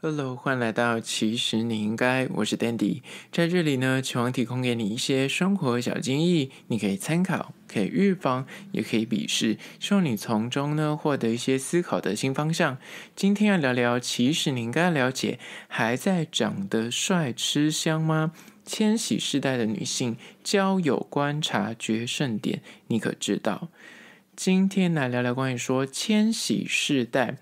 Hello，欢迎来到《其实你应该》，我是 Dandy，在这里呢，希望提供给你一些生活小建议，你可以参考，可以预防，也可以鄙视，希望你从中呢获得一些思考的新方向。今天要聊聊，其实你应该了解，还在长得帅吃香吗？千禧世代的女性交友观察决胜点，你可知道？今天来聊聊关于说千禧世代。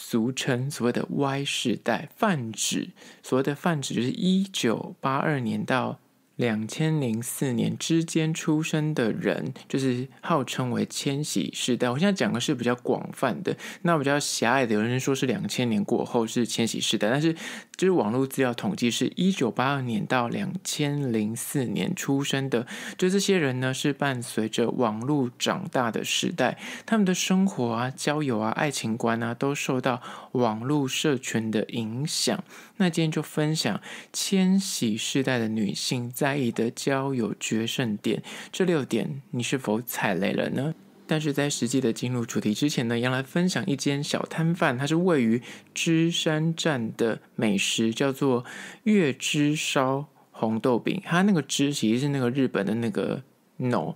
俗称所谓的 “Y 世代”，泛指所谓的泛指就是一九八二年到。两千零四年之间出生的人，就是号称为“千禧世代”。我现在讲的是比较广泛的，那比较狭隘的有人说是两千年过后是千禧世代，但是就是网络资料统计是一九八二年到两千零四年出生的，就这些人呢是伴随着网络长大的时代，他们的生活啊、交友啊、爱情观啊，都受到网络社群的影响。那今天就分享千禧世代的女性在。在意的交友决胜点，这六点你是否踩雷了呢？但是在实际的进入主题之前呢，要来分享一间小摊贩，它是位于芝山站的美食，叫做月之烧红豆饼。它那个之其实是那个日本的那个 no。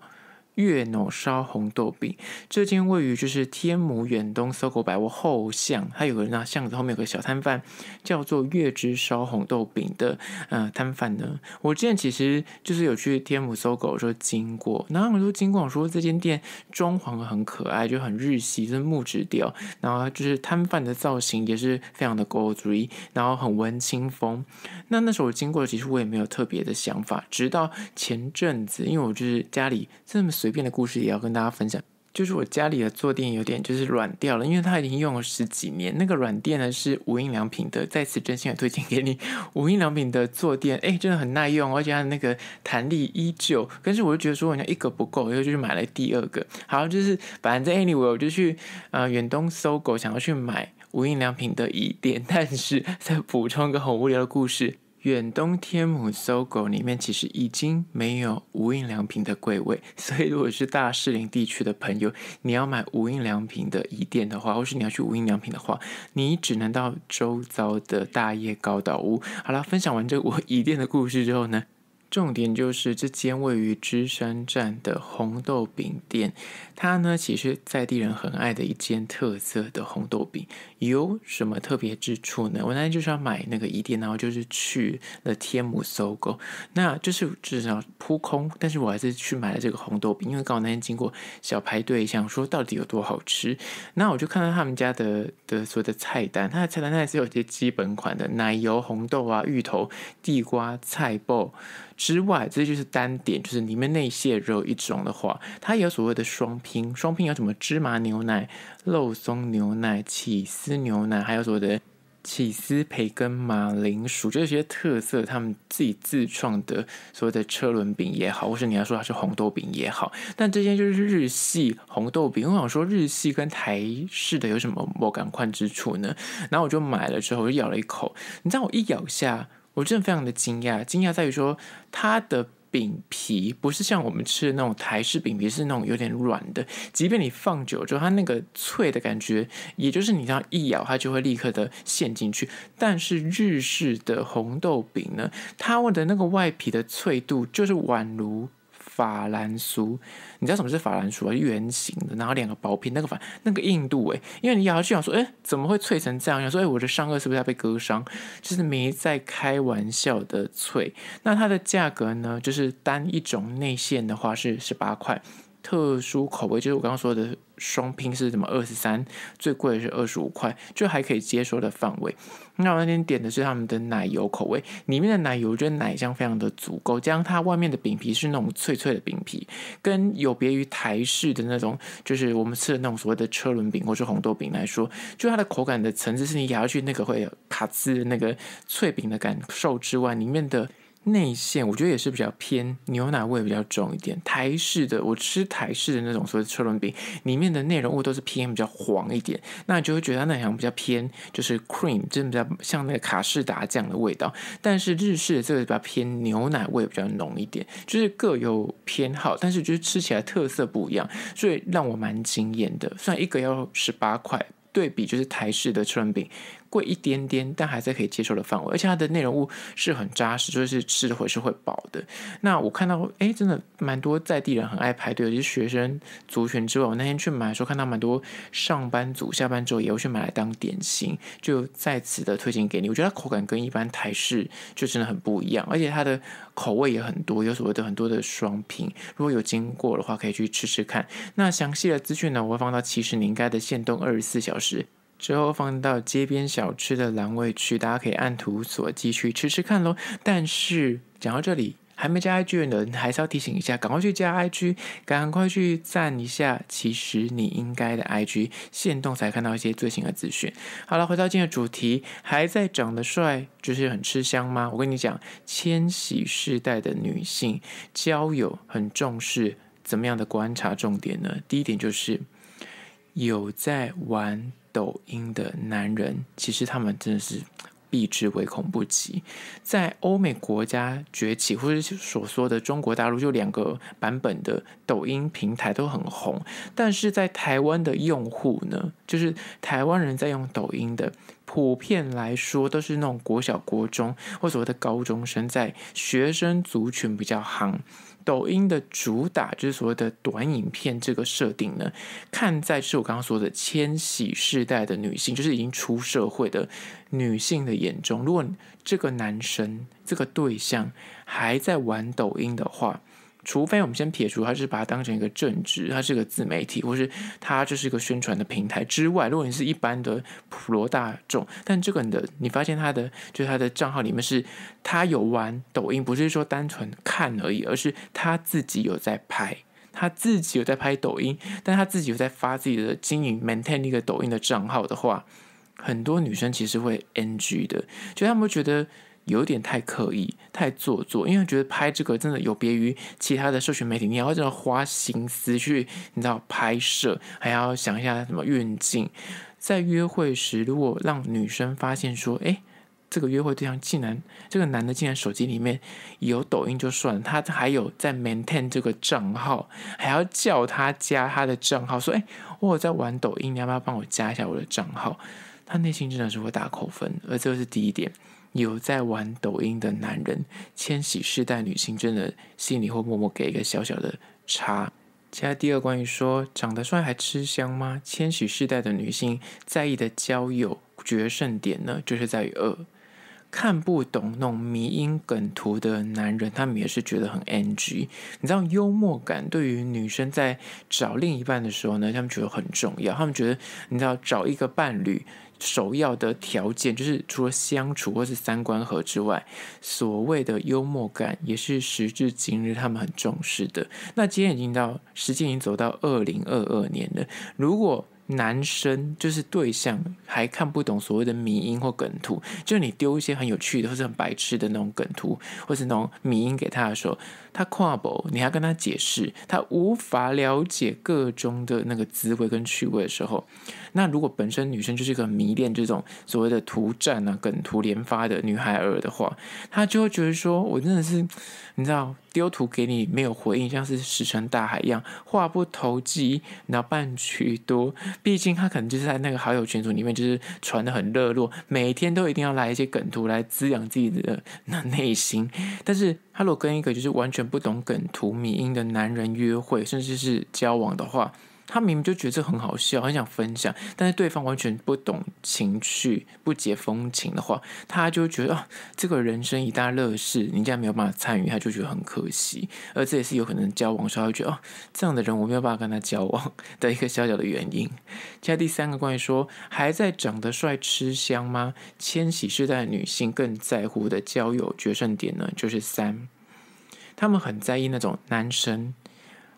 月脑烧红豆饼这间位于就是天母远东搜狗百货后巷，它有个那巷子后面有个小摊贩，叫做月之烧红豆饼的呃摊贩呢。我之前其实就是有去天母搜狗说经过，然后我都经过说这间店装潢很可爱，就很日系，就是木质调，然后就是摊贩的造型也是非常的 g o r 然后很文青风。那那时候我经过，其实我也没有特别的想法。直到前阵子，因为我就是家里这么。随便的故事也要跟大家分享，就是我家里的坐垫有点就是软掉了，因为它已经用了十几年。那个软垫呢是无印良品的，在此真心的推荐给你，无印良品的坐垫，哎，真的很耐用，而且它那个弹力依旧。但是我就觉得说好像一个不够，然后就去买了第二个。好，就是反正 anyway，我就去啊远东搜狗想要去买无印良品的椅垫，但是再补充一个很无聊的故事。远东天母、搜狗里面其实已经没有无印良品的柜位，所以如果是大势林地区的朋友，你要买无印良品的宜店的话，或是你要去无印良品的话，你只能到周遭的大业高岛屋。好了，分享完这我宜店的故事之后呢？重点就是这间位于芝山站的红豆饼店，它呢其实在地人很爱的一间特色的红豆饼，有什么特别之处呢？我那天就是要买那个一店，然后就是去了天母搜狗，那就是至少扑空，但是我还是去买了这个红豆饼，因为刚好那天经过小排队，想说到底有多好吃，那我就看到他们家的的所有的菜单，它的菜单那是有些基本款的奶油红豆啊、芋头、地瓜、菜爆。之外，这就是单点，就是里面内馅肉一种的话，它也所谓的双拼，双拼有什么芝麻牛奶、肉松牛奶、起司牛奶，还有所谓的起司培根马铃薯这些特色，他们自己自创的所谓的车轮饼也好，或是你要说它是红豆饼也好，但这些就是日系红豆饼。我想说日系跟台式的有什么莫感宽之处呢？然后我就买了之后，我就咬了一口，你知道我一咬下。我真的非常的惊讶，惊讶在于说，它的饼皮不是像我们吃的那种台式饼皮，是那种有点软的。即便你放久，之后，它那个脆的感觉，也就是你这样一咬，它就会立刻的陷进去。但是日式的红豆饼呢，它的那个外皮的脆度，就是宛如。法兰苏，你知道什么是法兰苏啊？圆形的，然后两个薄片，那个反那个硬度诶，因为你咬下去，想说诶，怎么会脆成这样想说诶，我的上颚是不是要被割伤？就是没在开玩笑的脆。那它的价格呢？就是单一种内馅的话是十八块。特殊口味就是我刚刚说的双拼是什么二十三，最贵的是二十五块，就还可以接受的范围。那我那天点的是他们的奶油口味，里面的奶油就是奶香非常的足够，加上它外面的饼皮是那种脆脆的饼皮，跟有别于台式的那种，就是我们吃的那种所谓的车轮饼或是红豆饼来说，就它的口感的层次是你咬下去那个会有卡滋那个脆饼的感受之外，里面的。内馅我觉得也是比较偏牛奶味比较重一点，台式的我吃台式的那种所谓车轮饼，里面的内容物都是偏比较黄一点，那就会觉得它内馅比较偏就是 cream，真的比较像那个卡士达酱的味道。但是日式的这个比较偏牛奶味比较浓一点，就是各有偏好，但是就得吃起来特色不一样，所以让我蛮惊艳的。虽然一个要十八块，对比就是台式的车轮饼。贵一点点，但还在可以接受的范围，而且它的内容物是很扎实，就是吃的会是会饱的。那我看到，哎，真的蛮多在地人很爱排队，有是学生族群之外，我那天去买的时候看到蛮多上班族下班之后也会去买来当点心。就在此的推荐给你，我觉得它口感跟一般台式就真的很不一样，而且它的口味也很多，有所谓的很多的双拼，如果有经过的话，可以去吃吃看。那详细的资讯呢，我会放到其实你应该的现动二十四小时。之后放到街边小吃的栏位去，大家可以按图索骥去吃吃看喽。但是讲到这里还没加 I G 的人，还是要提醒一下，赶快去加 I G，赶快去赞一下。其实你应该的 I G，先动才看到一些最新的资讯。好了，回到今天的主题，还在长得帅就是很吃香吗？我跟你讲，千禧世代的女性交友很重视怎么样的观察重点呢？第一点就是有在玩。抖音的男人，其实他们真的是避之唯恐不及。在欧美国家崛起，或者所说的中国大陆，就两个版本的抖音平台都很红。但是在台湾的用户呢，就是台湾人在用抖音的，普遍来说都是那种国小、国中，或所谓的高中生，在学生族群比较夯。抖音的主打就是所谓的短影片这个设定呢，看在是我刚刚说的千禧世代的女性，就是已经出社会的女性的眼中，如果这个男生这个对象还在玩抖音的话。除非我们先撇除，他是把它当成一个政治，他是个自媒体，或是他就是一个宣传的平台之外，如果你是一般的普罗大众，但这个你的你发现他的，就是他的账号里面是，他有玩抖音，不是说单纯看而已，而是他自己有在拍，他自己有在拍抖音，但他自己有在发自己的经营、maintain 那个抖音的账号的话，很多女生其实会 n g 的，就他们会觉得。有点太刻意、太做作，因为觉得拍这个真的有别于其他的社群媒体，你还要这样花心思去，你知道拍摄，还要想一下什么运镜。在约会时，如果让女生发现说：“哎，这个约会对象竟然这个男的竟然手机里面有抖音，就算了，他还有在 maintain 这个账号，还要叫他加他的账号，说：‘哎，我在玩抖音，你要不要帮我加一下我的账号？’他内心真的是会打扣分。而这是第一点。有在玩抖音的男人，千禧世代女性真的心里会默默给一个小小的叉。加第二关于说长得帅还吃香吗？千禧世代的女性在意的交友决胜点呢，就是在于二，看不懂那种迷因梗图的男人，他们也是觉得很 NG。你知道幽默感对于女生在找另一半的时候呢，他们觉得很重要。他们觉得你知道找一个伴侣。首要的条件就是除了相处或是三观合之外，所谓的幽默感也是时至今日他们很重视的。那今天已经到时间，已经走到二零二二年了。如果男生就是对象还看不懂所谓的迷音或梗图，就你丢一些很有趣的或是很白痴的那种梗图或是那种迷音给他的时候，他跨博，你要跟他解释，他无法了解各种的那个滋味跟趣味的时候，那如果本身女生就是一个迷恋这种所谓的图战啊、梗图连发的女孩儿的话，她就会觉得说，我真的是，你知道。丢图给你没有回应，像是石沉大海一样，话不投机，脑半句多。毕竟他可能就是在那个好友群组里面就是传的很热络，每天都一定要来一些梗图来滋养自己的那内心。但是他如果跟一个就是完全不懂梗图迷因的男人约会，甚至是交往的话，他明明就觉得这很好笑，很想分享，但是对方完全不懂情趣、不解风情的话，他就觉得啊，这个人生一大乐事，人家没有办法参与，他就觉得很可惜。而这也是有可能交往时候，就觉得哦，这样的人我没有办法跟他交往的一个小小的原因。接下第三个关于说，还在长得帅吃香吗？千禧世代女性更在乎的交友决胜点呢，就是三，他们很在意那种男生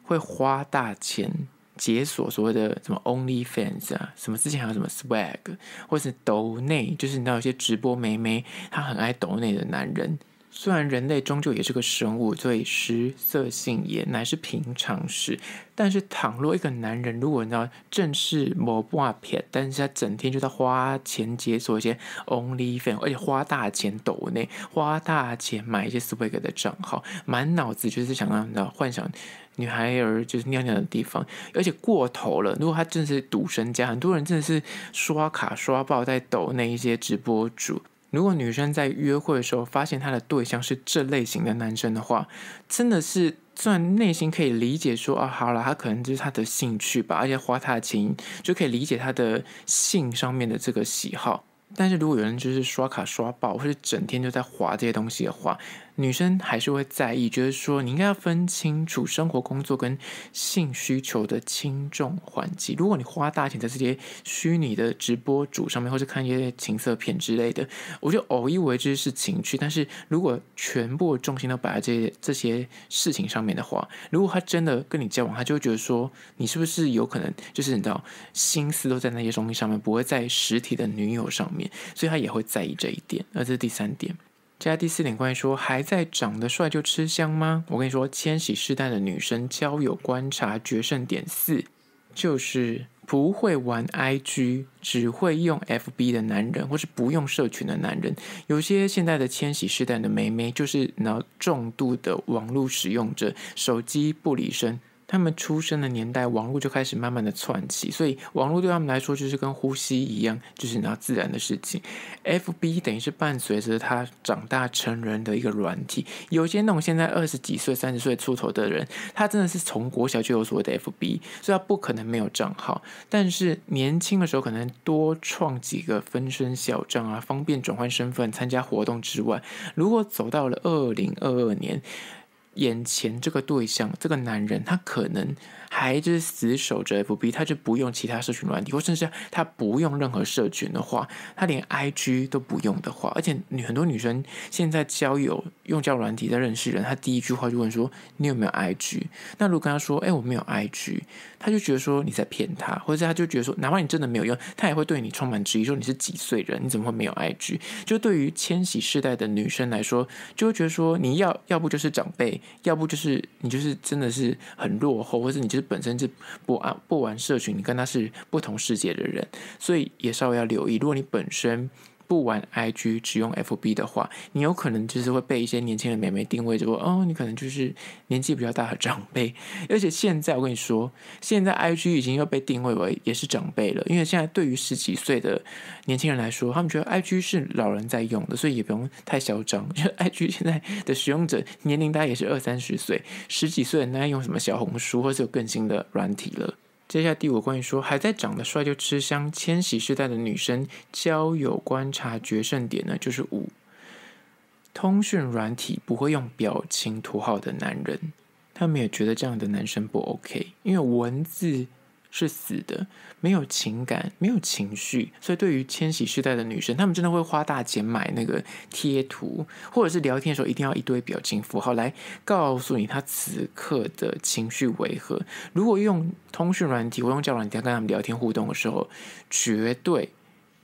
会花大钱。解锁所谓的什么 only fans 啊，什么之前还有什么 swag 或是抖内，就是你知道有些直播美眉，她很爱抖内的男人。虽然人类终究也是个生物，所以食色性也乃是平常事。但是倘若一个男人，如果你要正是某半片，但是他整天就在花钱解锁一些 only fans，而且花大钱抖内，花大钱买一些 swag 的账号，满脑子就是想让你知道幻想。女孩儿就是尿尿的地方，而且过头了。如果她真是赌神家，很多人真的是刷卡刷爆在抖那一些直播主。如果女生在约会的时候发现她的对象是这类型的男生的话，真的是虽然内心可以理解说啊，好了，他可能就是他的兴趣吧，而且花他的钱就可以理解他的性上面的这个喜好。但是如果有人就是刷卡刷爆，或者整天就在划这些东西的话，女生还是会在意，觉得说你应该要分清楚生活、工作跟性需求的轻重缓急。如果你花大钱在这些虚拟的直播主上面，或者看一些情色片之类的，我觉得偶一为之是情趣。但是，如果全部重心都摆在这些这些事情上面的话，如果他真的跟你交往，他就会觉得说你是不是有可能就是你知道心思都在那些东西上面，不会在实体的女友上面，所以他也会在意这一点。那这是第三点。接下来第四点，关于说还在长得帅就吃香吗？我跟你说，千禧世代的女生交友观察决胜点四，就是不会玩 IG，只会用 FB 的男人，或是不用社群的男人。有些现在的千禧世代的妹妹，就是脑重度的网络使用者，手机不离身。他们出生的年代，网络就开始慢慢的窜起，所以网络对他们来说就是跟呼吸一样，就是那自然的事情。FB 等于是伴随着他长大成人的一个软体。有些那种现在二十几岁、三十岁出头的人，他真的是从国小就有所谓的 FB，所以他不可能没有账号。但是年轻的时候可能多创几个分身小账啊，方便转换身份参加活动之外，如果走到了二零二二年。眼前这个对象，这个男人，他可能还就是死守着 FB，他就不用其他社群软体，或甚至他不用任何社群的话，他连 IG 都不用的话，而且女很多女生现在交友用交友软体在认识人，她第一句话就问说你有没有 IG？那如果跟她说，哎我没有 IG，她就觉得说你在骗她，或者她就觉得说，哪怕你真的没有用，她也会对你充满质疑，说你是几岁人，你怎么会没有 IG？就对于千禧世代的女生来说，就会觉得说你要要不就是长辈。要不就是你就是真的是很落后，或者你就是本身就不按不玩社群，你跟他是不同世界的人，所以也稍微要留意。如果你本身不玩 IG 只用 FB 的话，你有可能就是会被一些年轻的美眉定位说哦，你可能就是年纪比较大的长辈。而且现在我跟你说，现在 IG 已经又被定位为也是长辈了，因为现在对于十几岁的年轻人来说，他们觉得 IG 是老人在用的，所以也不用太嚣张。因为 IG 现在的使用者年龄大概也是二三十岁，十几岁那用什么小红书或者有更新的软体了。接下第五关，于说还在长得帅就吃香，千禧世代的女生交友观察决胜点呢，就是五通讯软体不会用表情图号的男人，他们也觉得这样的男生不 OK，因为文字。是死的，没有情感，没有情绪，所以对于千禧世代的女生，她们真的会花大钱买那个贴图，或者是聊天的时候一定要一堆表情符号来告诉你她此刻的情绪为何。如果用通讯软体，我用交软体跟他们聊天互动的时候，绝对。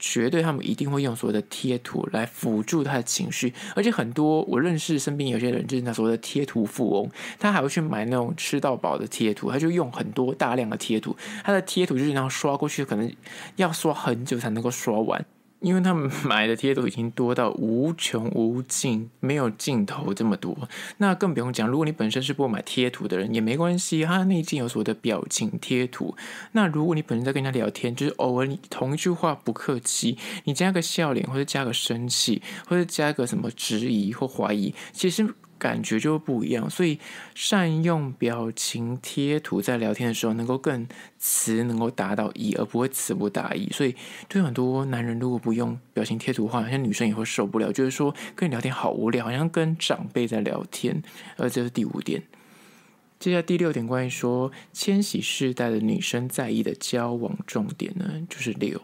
绝对，他们一定会用所有的贴图来辅助他的情绪，而且很多我认识身边有些人，就是那所谓的贴图富翁，他还会去买那种吃到饱的贴图，他就用很多大量的贴图，他的贴图就是那样刷过去，可能要刷很久才能够刷完。因为他们 买的贴图已经多到无穷无尽，没有尽头这么多，那更不用讲。如果你本身是不买贴图的人，也没关系。他内建有所的表情贴图。那如果你本身在跟人家聊天，就是偶尔同一句话不客气，你加个笑脸，或者加个生气，或者加个什么质疑或怀疑，其实。感觉就不一样，所以善用表情贴图在聊天的时候，能够更词能够达到意，而不会词不达意。所以对很多男人如果不用表情贴图的话，好像女生也会受不了，就是说跟你聊天好无聊，好像跟长辈在聊天。而这是第五点。接下来第六点，关于说千禧世代的女生在意的交往重点呢，就是六。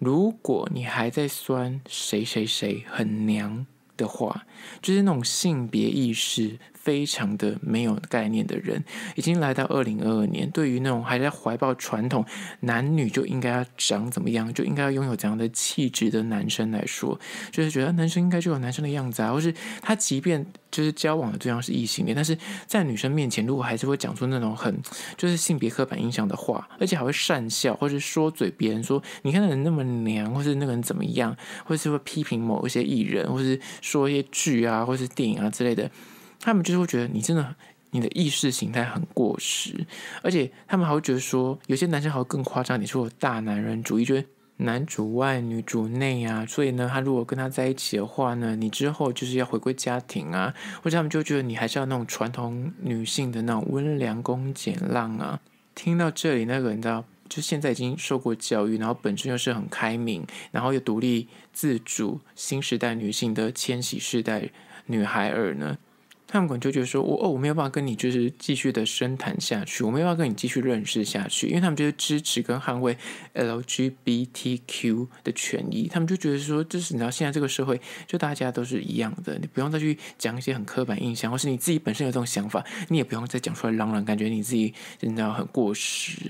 如果你还在酸谁谁谁很娘。的话，就是那种性别意识。非常的没有概念的人，已经来到二零二二年。对于那种还在怀抱传统，男女就应该要长怎么样，就应该要拥有怎样的气质的男生来说，就是觉得男生应该就有男生的样子啊。或是他即便就是交往的对象是异性恋，但是在女生面前，如果还是会讲出那种很就是性别刻板印象的话，而且还会讪笑，或是说嘴别人说你看那人那么娘，或是那个人怎么样，或是会批评某一些艺人，或是说一些剧啊，或是电影啊之类的。他们就是会觉得你真的你的意识形态很过时，而且他们还会觉得说，有些男生还会更夸张，你说我大男人主义，觉得男主外女主内啊，所以呢，他如果跟他在一起的话呢，你之后就是要回归家庭啊，或者他们就觉得你还是要那种传统女性的那种温良恭俭让啊。听到这里，那个人的就现在已经受过教育，然后本身又是很开明，然后又独立自主，新时代女性的千禧世代女孩儿呢？他们就觉得说，我哦，我没有办法跟你就是继续的深谈下去，我没有办法跟你继续认识下去，因为他们就是支持跟捍卫 LGBTQ 的权益，他们就觉得说，就是你知道现在这个社会就大家都是一样的，你不用再去讲一些很刻板印象，或是你自己本身有这种想法，你也不用再讲出来嚷嚷，感觉你自己你知道很过时。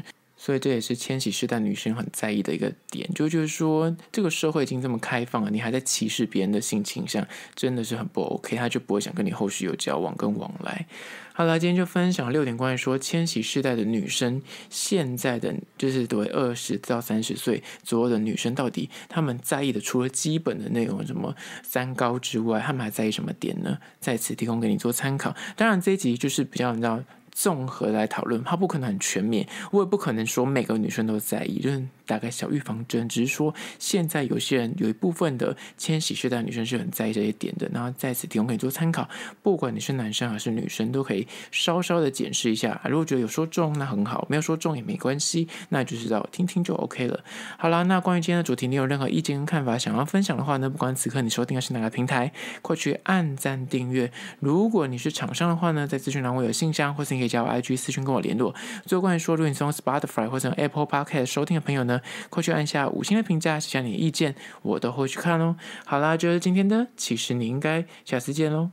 所以这也是千禧世代女生很在意的一个点，就就是说，这个社会已经这么开放了，你还在歧视别人的性倾向，真的是很不 OK，他就不会想跟你后续有交往跟往来。好了，今天就分享六点关于说千禧世代的女生，现在的就是对二十到三十岁左右的女生，到底她们在意的除了基本的内容什么三高之外，她们还在意什么点呢？在此提供给你做参考。当然，这集就是比较你知道。综合来讨论，它不可能很全面，我也不可能说每个女生都在意，就是个小预防针。只是说，现在有些人有一部分的千禧世代女生是很在意这些点的，然后在此提供给你做参考。不管你是男生还是女生，都可以稍稍的检视一下。如果觉得有说中，那很好；没有说中也没关系，那就知道听听就 OK 了。好啦，那关于今天的主题，你有任何意见跟看法想要分享的话呢？不管此刻你收听的是哪个平台，快去按赞订阅。如果你是厂商的话呢，在资讯栏我有信箱或是你。可以加我 IG 私讯跟我联络。最后，关于说，如果你从 Spotify 或者 Apple Podcast 收听的朋友呢，快去按下五星的评价，写下你的意见，我都会去看哦。好啦，就是今天的，其实你应该下次见喽。